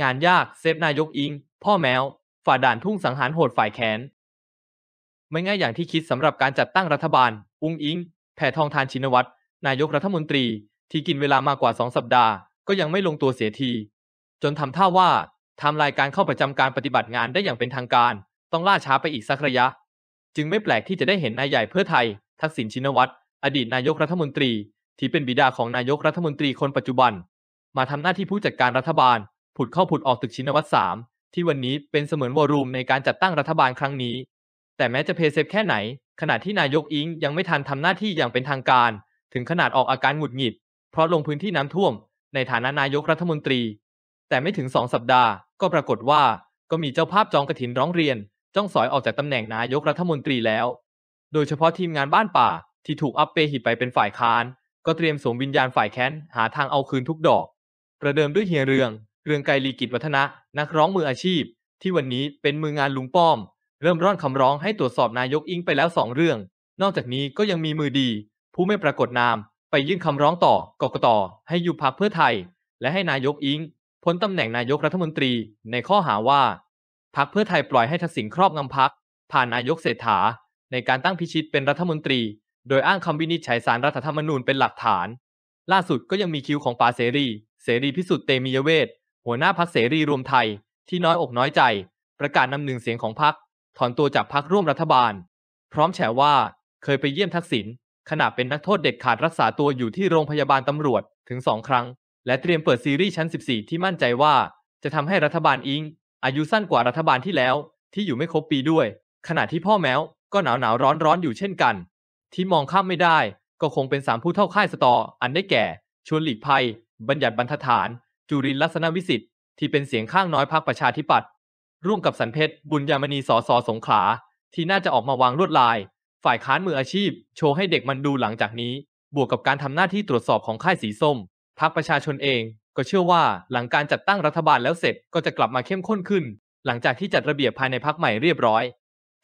งานยากเซฟนายกอิงพ่อแมวฝ่าด่านทุ่งสังหารโหดฝ่ายแขนไม่ง่ายอย่างที่คิดสำหรับการจัดตั้งรัฐบาลอุงอิงแผ่ทองทานชินวัตร นายกรัฐมนตรีที่กินเวลามากกว่าสองสัปดาห์ ก็ยังไม่ลงตัวเสียที จนทำท่าว่าทำรายการเข้าประจำการปฏิบัติงานได้อย่างเป็นทางการ ต้องล่าช้าไปอีกสักระยะ จึงไม่แปลกที่จะได้เห็นนายใหญ่เพื่อไทยทักษิณชินวัตรอดีตนายกรัฐมนตรี ที่เป็นบิดาของนายกรัฐมนตรีคนปัจจุบัน มาทำหน้าที่ผู้จัดการรัฐบาลผุดเข้าผุดออกตึกชินวัตรสามที่วันนี้เป็นเสมือนวอรูมในการจัดตั้งรัฐบาลครั้งนี้ แต่แม้จะเพเซฟแค่ไหนขณะที่นายกอิงยังไม่ทันทำหน้าที่อย่างเป็นทางการ ถึงขนาดออกอาการหงุดหงิด เพราะลงพื้นที่น้ำท่วมในฐานะนายกรัฐมนตรี แต่ไม่ถึงสองสัปดาห์ก็ปรากฏว่า ก็มีเจ้าภาพจองกระถินร้องเรียนจ้องสอยออกจากตำแหน่งนายกรัฐมนตรีแล้ว โดยเฉพาะทีมงานบ้านป่าที่ถูกอัปเปหิบไปเป็นฝ่ายค้าน ก็เตรียมสวมวิญญาณฝ่ายแค้นหาทางเอาคืนทุกดอก ประเดิมด้วยเฮียเรืองเรืองไกรลีกิจวัฒนะนักร้องมืออาชีพที่วันนี้เป็นมืองานลุงป้อม เริ่มร่อนคำร้องให้ตรวจสอบนายกอิงไปแล้วสองเรื่อง นอกจากนี้ก็ยังมีมือดี ผู้ไม่ปรากฏนาม ไปยื่นคำร้องต่อกกตให้ยุบพักเพื่อไทย และให้นายกอิงพ้นตำแหน่งนายกรัฐมนตรี ในข้อหาว่าพักเพื่อไทยปล่อยให้ทักษิณครอบงำพักผ่านนายกเศรษฐาในการตั้งพิชิตเป็นรัฐมนตรี โดยอ้างคำวินิจฉัยสารรัฐธรรมนูญเป็นหลักฐาน ล่าสุดก็ยังมีคิวของป๋าเสรี เสรีพิสุทธิ์เตมียเวทหัวหน้าพักเสรีรวมไทยที่น้อยอกน้อยใจ ประกาศนำหนึ่งเสียงของพัก ถอนตัวจากพักร่วมรัฐบาล พร้อมแฉว่าเคยไปเยี่ยมทักษิณขณะเป็นนักโทษเด็กขาดรักษาตัวอยู่ที่โรงพยาบาลตำรวจถึงสองครั้ง และเตรียมเปิดซีรีส์ชั้น 14 ที่มั่นใจว่า จะทำให้รัฐบาลอิง อายุสั้นกว่ารัฐบาลที่แล้ว ที่อยู่ไม่ครบปีด้วย ขณะที่พ่อแมวก็หนาวหนาวร้อนร้อนอยู่เช่นกัน ที่มองข้ามไม่ได้ ก็คงเป็นสามผู้เท่าค่ายสตออันได้แก่ ชวนหลีกภัย บัญญัติบรรทัดฐานจุรินลักษณะวิสิทธิ์ที่เป็นเสียงข้างน้อยพรรคประชาธิปัตย์ร่วมกับสันเพชรบุญยามณีสอสอสงขา ที่น่าจะออกมาวางลวดลาย ฝ่ายค้านมืออาชีพ โชว์ให้เด็กมันดูหลังจากนี้ บวกกับการทำหน้าที่ตรวจสอบของค่ายสีส้มพรรคประชาชนเองก็เชื่อว่าหลังการจัดตั้งรัฐบาลแล้วเสร็จก็จะกลับมาเข้มข้นขึ้น หลังจากที่จัดระเบียบภายในพรรคใหม่เรียบร้อย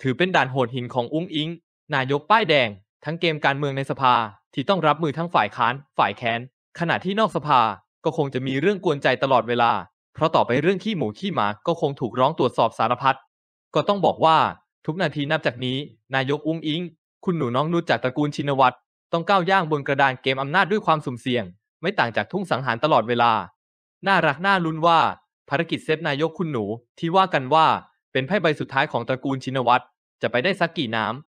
ถือเป็นด่านโหดหินของอุ้งอิงนายกป้ายแดง ทั้งเกมการเมืองในสภาที่ต้องรับมือทั้งฝ่ายค้าน ฝ่ายแค้นขณะที่นอกสภาก็คงจะมีเรื่องกวนใจตลอดเวลา เพราะต่อไปเรื่องขี้หมูขี้หมาก็คงถูกร้องตรวจสอบสารพัด ก็ต้องบอกว่าทุกนาทีนับจากนี้นายกอุ้งอิงคุณหนูน้องนุชจากตระกูลชินวัตรต้องก้าวย่างบนกระดานเกมอำนาจด้วยความสุ่มเสี่ยง ไม่ต่างจากทุ่งสังหารตลอดเวลาน่ารักน่าลุ้นว่าภารกิจเซฟนายกคุณหนูที่ว่ากันว่าเป็นไพ่ใบสุดท้ายของตระกูลชินวัตรจะไปได้สักกี่น้ำ